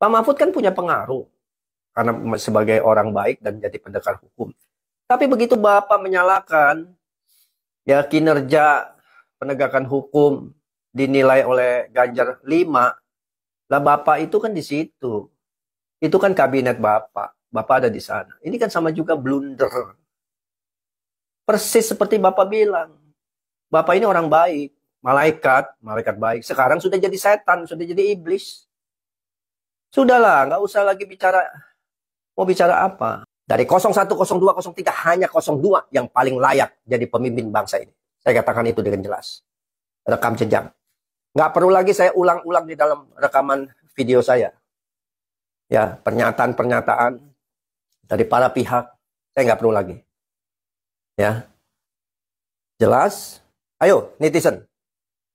Pak Mahfud kan punya pengaruh karena sebagai orang baik dan jadi pendekar hukum. Tapi begitu Bapak menyalahkan ya kinerja penegakan hukum dinilai oleh Ganjar 5, lah Bapak itu kan di situ. Itu kan kabinet Bapak. Bapak ada di sana. Ini kan sama juga blunder. Persis seperti Bapak bilang. Bapak ini orang baik, malaikat, malaikat baik. Sekarang sudah jadi setan, sudah jadi iblis. Sudahlah, nggak usah lagi bicara mau bicara apa. Dari 01, 02, 03 hanya 02 yang paling layak jadi pemimpin bangsa ini. Saya katakan itu dengan jelas. Rekam jejak. Nggak perlu lagi saya ulang-ulang di dalam rekaman video saya. Ya, pernyataan-pernyataan dari para pihak. Saya nggak perlu lagi. Ya. Jelas? Ayo, netizen.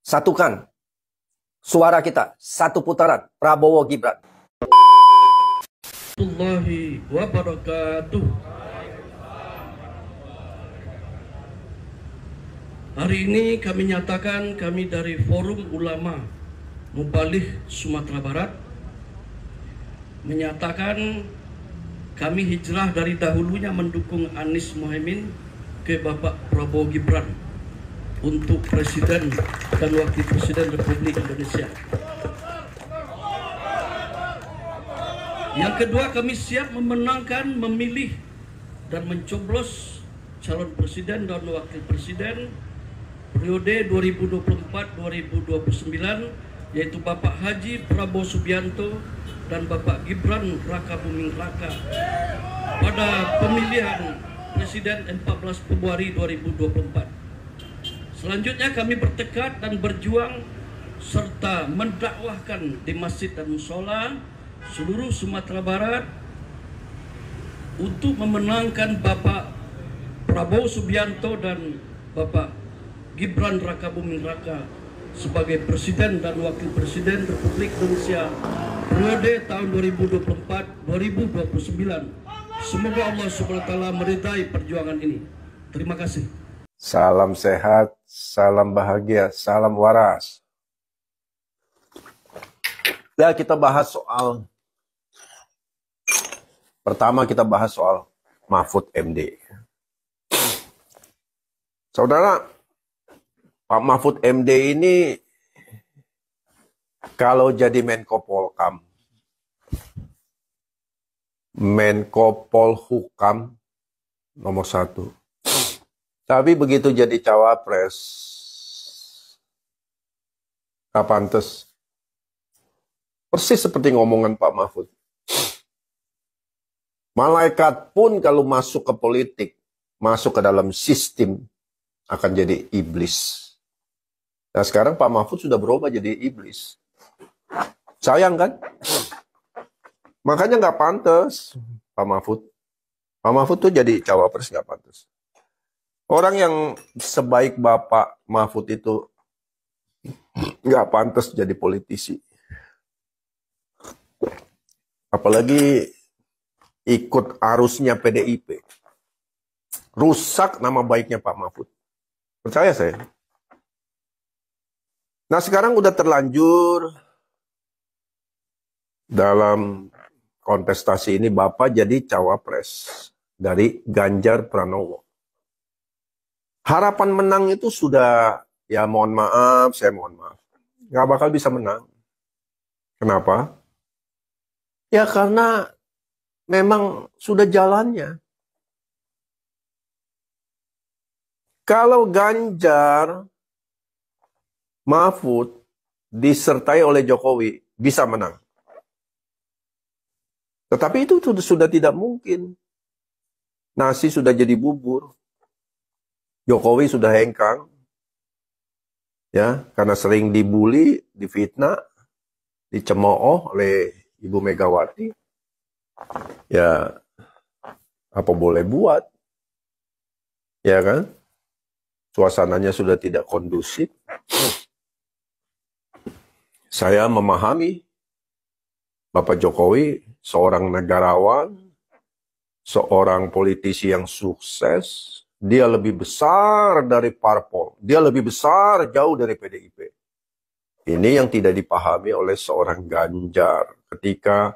Satukan suara kita. Satu putaran. Prabowo Gibran warahmatullahi wabarakatuh. Hari ini kami nyatakan kami dari Forum Ulama Mubalih Sumatera Barat menyatakan kami hijrah dari dahulunya mendukung Anies Mohaimin ke Bapak Prabowo Gibran untuk Presiden dan Wakil Presiden Republik Indonesia. Yang kedua kami siap memenangkan, memilih dan mencoblos calon presiden dan wakil presiden periode 2024-2029 yaitu Bapak Haji Prabowo Subianto dan Bapak Gibran Raka Buming Raka pada pemilihan Presiden 14 Februari 2024. Selanjutnya kami bertekad dan berjuang serta mendakwahkan di masjid dan musola seluruh Sumatera Barat untuk memenangkan Bapak Prabowo Subianto dan Bapak Gibran Raka Buming Raka sebagai Presiden dan Wakil Presiden Republik Indonesia periode tahun 2024-2029. Semoga Allah SWT meridai perjuangan ini. Terima kasih. Salam sehat, salam bahagia, salam waras. Ya, kita bahas soal Pertama kita bahas soal Mahfud MD. Saudara, Pak Mahfud MD ini kalau jadi Menko Polkam, Menko Polhukam nomor satu. Tapi begitu jadi cawapres, kapantes. Persis seperti ngomongan Pak Mahfud. Malaikat pun kalau masuk ke politik, masuk ke dalam sistem, akan jadi iblis. Nah sekarang Pak Mahfud sudah berubah jadi iblis. Sayang kan? Makanya nggak pantas Pak Mahfud. Pak Mahfud tuh jadi cawapres nggak pantas. Orang yang sebaik Bapak Mahfud itu nggak pantas jadi politisi. Apalagi ikut arusnya PDIP. Rusak nama baiknya Pak Mahfud. Percaya saya. Nah sekarang udah terlanjur dalam kontestasi ini Bapak jadi cawapres dari Ganjar Pranowo. Harapan menang itu sudah, ya mohon maaf, saya mohon maaf. Nggak bakal bisa menang. Kenapa? Ya karena memang sudah jalannya. Kalau Ganjar Mahfud disertai oleh Jokowi bisa menang. Tetapi itu sudah tidak mungkin. Nasi sudah jadi bubur. Jokowi sudah hengkang. Ya, karena sering dibully, difitnah, dicemooh oleh Ibu Megawati ya apa boleh buat ya kan suasananya sudah tidak kondusif saya memahami Bapak Jokowi seorang negarawan seorang politisi yang sukses dia lebih besar dari parpol dia lebih besar jauh dari PDIP ini yang tidak dipahami oleh seorang Ganjar ketika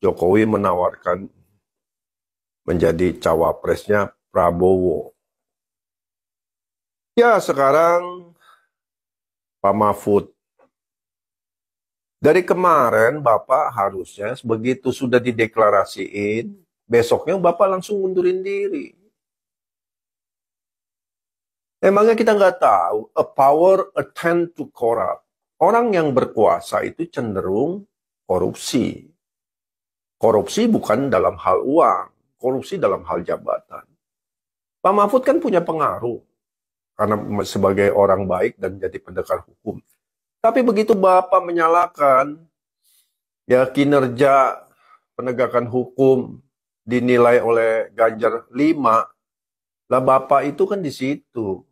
Jokowi menawarkan menjadi cawapresnya Prabowo. Ya sekarang Pak Mahfud. Dari kemarin Bapak harusnya begitu sudah dideklarasiin, besoknya Bapak langsung mundurin diri. Emangnya kita nggak tahu, a power attend to corrupt. Orang yang berkuasa itu cenderung korupsi. Korupsi bukan dalam hal uang, korupsi dalam hal jabatan. Pak Mahfud kan punya pengaruh karena sebagai orang baik dan jadi pendekar hukum. Tapi begitu Bapak menyalahkan ya kinerja penegakan hukum dinilai oleh Ganjar 5, lah Bapak itu kan di situ.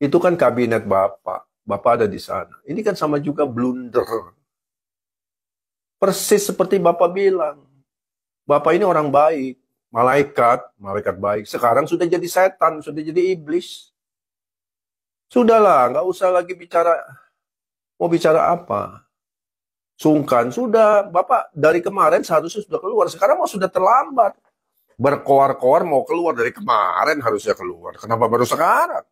Itu kan kabinet Bapak. Bapak ada di sana. Ini kan sama juga blunder. Persis seperti Bapak bilang, Bapak ini orang baik, malaikat, malaikat baik. Sekarang sudah jadi setan, sudah jadi iblis. Sudahlah, nggak usah lagi bicara. Mau bicara apa? Sungkan, sudah. Bapak dari kemarin seharusnya sudah keluar. Sekarang mau sudah terlambat. Berkoar-koar mau keluar dari kemarin harusnya keluar. Kenapa baru sekarang?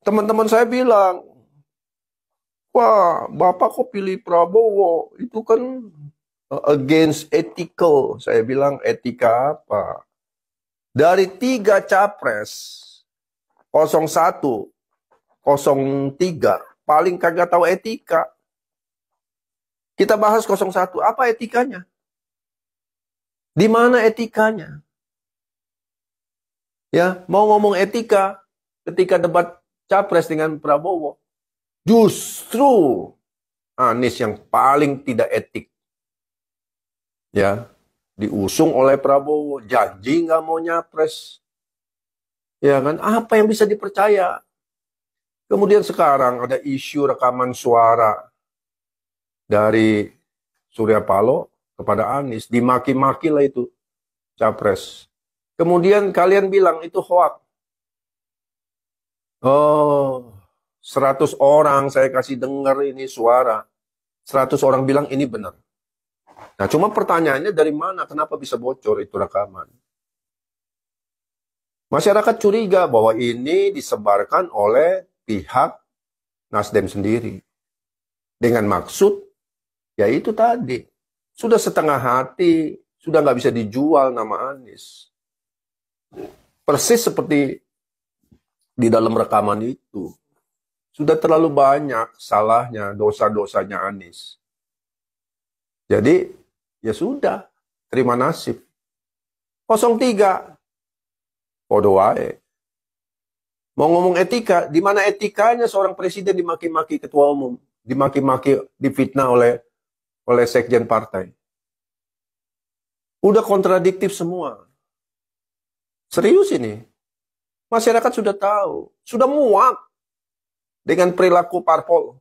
Teman-teman saya bilang, Wah, Bapak kok pilih Prabowo? Itu kan against ethical. Saya bilang etika apa? Dari tiga capres, 01, 03, paling kagak tahu etika. Kita bahas 01, apa etikanya? Di mana etikanya? Ya, mau ngomong etika ketika debat capres dengan Prabowo. Justru Anies yang paling tidak etik ya diusung oleh Prabowo janji nggak mau nyapres ya kan apa yang bisa dipercaya kemudian sekarang ada isu rekaman suara dari Surya Paloh kepada Anies dimaki-maki lah itu capres kemudian kalian bilang itu hoak oh 100 orang saya kasih dengar ini suara 100 orang bilang ini benar Nah, cuma pertanyaannya dari mana kenapa bisa bocor itu rekaman? Masyarakat curiga bahwa ini disebarkan oleh pihak Nasdem sendiri. Dengan maksud, yaitu tadi. Sudah setengah hati, sudah nggak bisa dijual nama Anies. Persis seperti di dalam rekaman itu. Sudah terlalu banyak salahnya, dosa-dosanya Anies. Jadi ya sudah, terima nasib. 03, podo Mau ngomong etika, di mana etikanya seorang presiden dimaki-maki ketua umum, dimaki-maki, difitnah oleh oleh sekjen partai. Udah kontradiktif semua. Serius ini. Masyarakat sudah tahu, sudah muak dengan perilaku parpol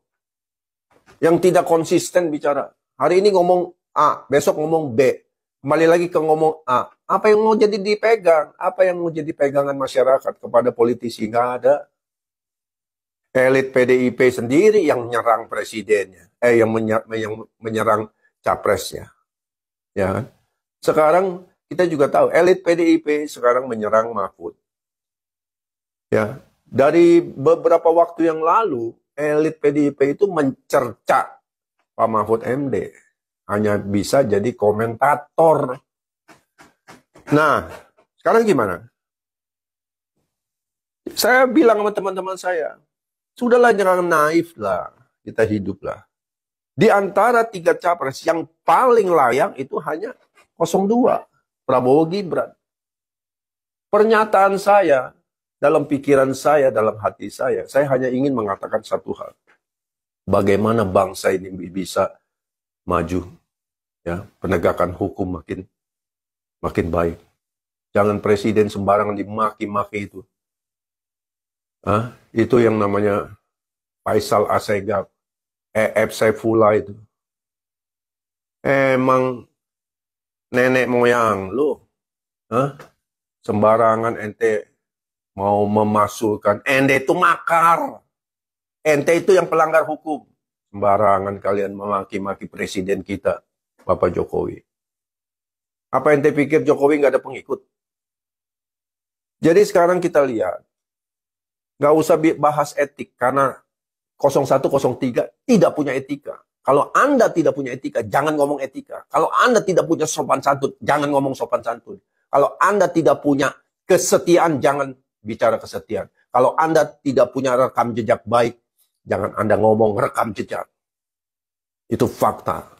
yang tidak konsisten bicara. Hari ini ngomong A, besok ngomong B, kembali lagi ke ngomong A. Apa yang mau jadi dipegang? Apa yang mau jadi pegangan masyarakat kepada politisi? Nggak ada. Elit PDIP sendiri yang menyerang presidennya, eh yang, menyer yang menyerang capresnya. Ya kan? Sekarang kita juga tahu elit PDIP sekarang menyerang Mahfud. Ya, dari beberapa waktu yang lalu elit PDIP itu mencerca Pak Mahfud MD hanya bisa jadi komentator. Nah, sekarang gimana? Saya bilang sama teman-teman saya, sudahlah jangan naif lah, kita hidup lah. Di antara tiga capres yang paling layak itu hanya 02, Prabowo Gibran. Pernyataan saya, dalam pikiran saya, dalam hati saya, saya hanya ingin mengatakan satu hal. Bagaimana bangsa ini bisa maju, ya penegakan hukum makin makin baik. Jangan presiden sembarangan dimaki-maki itu. Hah? Itu yang namanya Faisal Asegab EF Saifula itu. Emang nenek moyang lu. Hah? Sembarangan ente mau memasukkan. Ente itu makar. Ente itu yang pelanggar hukum. Sembarangan kalian memaki-maki presiden kita, Bapak Jokowi. Apa yang pikir Jokowi nggak ada pengikut? Jadi sekarang kita lihat, nggak usah bahas etik karena 0103 tidak punya etika. Kalau Anda tidak punya etika, jangan ngomong etika. Kalau Anda tidak punya sopan santun, jangan ngomong sopan santun. Kalau Anda tidak punya kesetiaan, jangan bicara kesetiaan. Kalau Anda tidak punya rekam jejak baik, Jangan Anda ngomong rekam jejak. Itu fakta.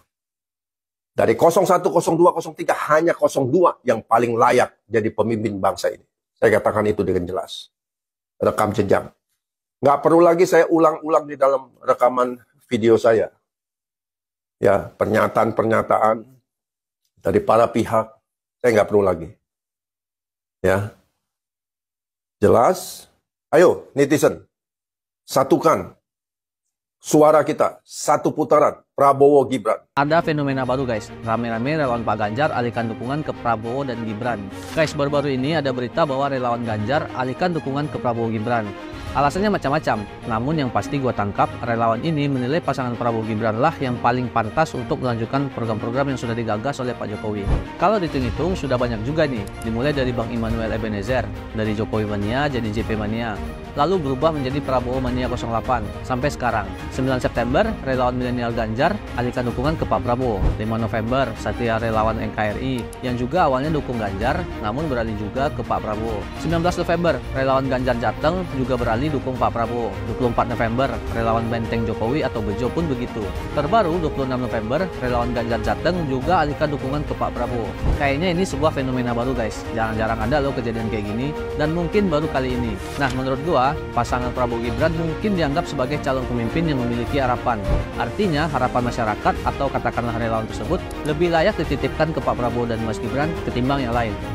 Dari 01, 02, 03 hanya 02 yang paling layak jadi pemimpin bangsa ini. Saya katakan itu dengan jelas. Rekam jejak. Nggak perlu lagi saya ulang-ulang di dalam rekaman video saya. Ya, pernyataan-pernyataan dari para pihak, saya nggak perlu lagi. Ya, jelas. Ayo, netizen, satukan suara kita satu putaran Prabowo Gibran. Ada fenomena baru guys, rame-rame relawan Pak Ganjar alihkan dukungan ke Prabowo dan Gibran. Guys, baru-baru ini ada berita bahwa relawan Ganjar alihkan dukungan ke Prabowo Gibran. Alasannya macam-macam, namun yang pasti gue tangkap, relawan ini menilai pasangan Prabowo Gibran lah yang paling pantas untuk melanjutkan program-program yang sudah digagas oleh Pak Jokowi. Kalau dihitung-hitung, sudah banyak juga nih, dimulai dari Bang Immanuel Ebenezer, dari Jokowi Mania jadi JP Mania, lalu berubah menjadi Prabowo Mania 08 sampai sekarang. 9 September, relawan milenial Ganjar alihkan dukungan ke Pak Prabowo. 5 November, Satya Relawan NKRI yang juga awalnya dukung Ganjar, namun beralih juga ke Pak Prabowo. 19 November, relawan Ganjar Jateng juga beralih dukung Pak Prabowo. 24 November, relawan benteng Jokowi atau Bejo pun begitu. Terbaru 26 November, relawan Ganjar Jateng juga alihkan dukungan ke Pak Prabowo. Kayaknya ini sebuah fenomena baru guys. Jarang-jarang ada loh kejadian kayak gini dan mungkin baru kali ini. Nah, menurut gua, pasangan Prabowo Gibran mungkin dianggap sebagai calon pemimpin yang memiliki harapan. Artinya, harapan masyarakat atau katakanlah relawan tersebut lebih layak dititipkan ke Pak Prabowo dan Mas Gibran ketimbang yang lain.